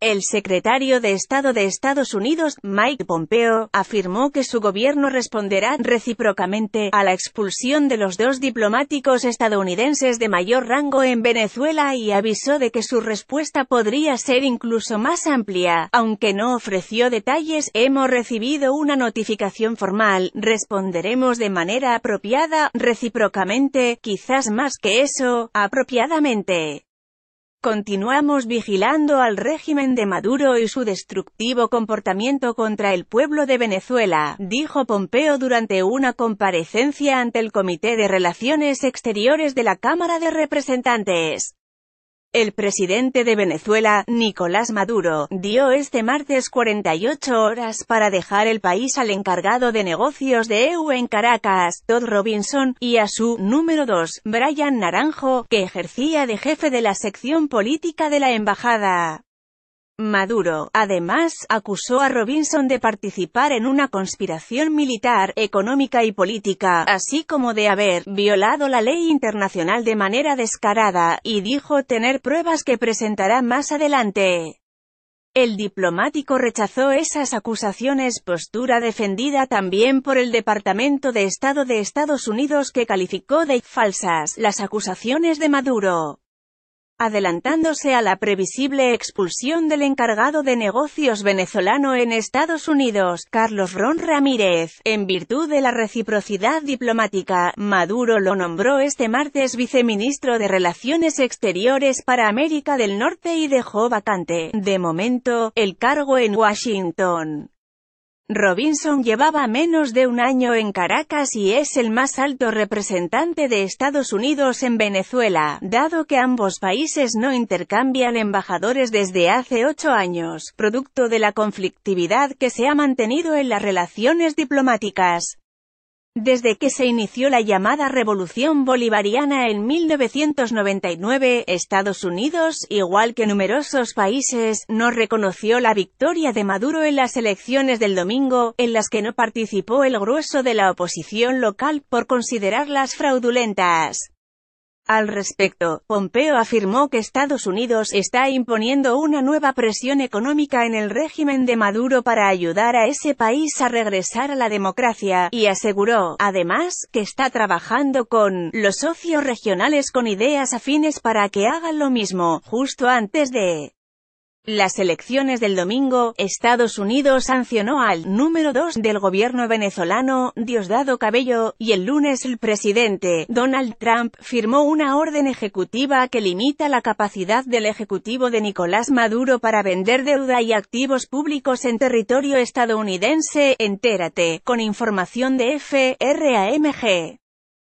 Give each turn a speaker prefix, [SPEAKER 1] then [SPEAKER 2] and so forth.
[SPEAKER 1] El secretario de Estado de Estados Unidos, Mike Pompeo, afirmó que su gobierno responderá recíprocamente a la expulsión de los dos diplomáticos estadounidenses de mayor rango en Venezuela y avisó de que su respuesta podría ser incluso más amplia, aunque no ofreció detalles. Hemos recibido una notificación formal, responderemos de manera apropiada, recíprocamente, quizás más que eso, apropiadamente. Continuamos vigilando al régimen de Maduro y su destructivo comportamiento contra el pueblo de Venezuela, dijo Pompeo durante una comparecencia ante el Comité de Relaciones Exteriores de la Cámara de Representantes. El presidente de Venezuela, Nicolás Maduro, dio este martes 48 horas para dejar el país al encargado de negocios de EU en Caracas, Todd Robinson, y a su número 2, Brian Naranjo, que ejercía de jefe de la sección política de la embajada. Maduro, además, acusó a Robinson de participar en una conspiración militar, económica y política, así como de haber violado la ley internacional de manera descarada, y dijo tener pruebas que presentará más adelante. El diplomático rechazó esas acusaciones, postura defendida también por el Departamento de Estado de Estados Unidos que calificó de «falsas» las acusaciones de Maduro adelantándose a la previsible expulsión del encargado de negocios venezolano en Estados Unidos, Carlos Ron Ramírez. En virtud de la reciprocidad diplomática, Maduro lo nombró este martes viceministro de Relaciones Exteriores para América del Norte y dejó vacante, de momento, el cargo en Washington. Robinson llevaba menos de un año en Caracas y es el más alto representante de Estados Unidos en Venezuela, dado que ambos países no intercambian embajadores desde hace ocho años, producto de la conflictividad que se ha mantenido en las relaciones diplomáticas. Desde que se inició la llamada Revolución Bolivariana en 1999, Estados Unidos, igual que numerosos países, no reconoció la victoria de Maduro en las elecciones del domingo, en las que no participó el grueso de la oposición local por considerarlas fraudulentas. Al respecto, Pompeo afirmó que Estados Unidos está imponiendo una nueva presión económica en el régimen de Maduro para ayudar a ese país a regresar a la democracia, y aseguró, además, que está trabajando con los socios regionales con ideas afines para que hagan lo mismo, justo antes de las elecciones del domingo, Estados Unidos sancionó al número 2 del gobierno venezolano, Diosdado Cabello, y el lunes el presidente, Donald Trump, firmó una orden ejecutiva que limita la capacidad del ejecutivo de Nicolás Maduro para vender deuda y activos públicos en territorio estadounidense, entérate, con información de FRAMG.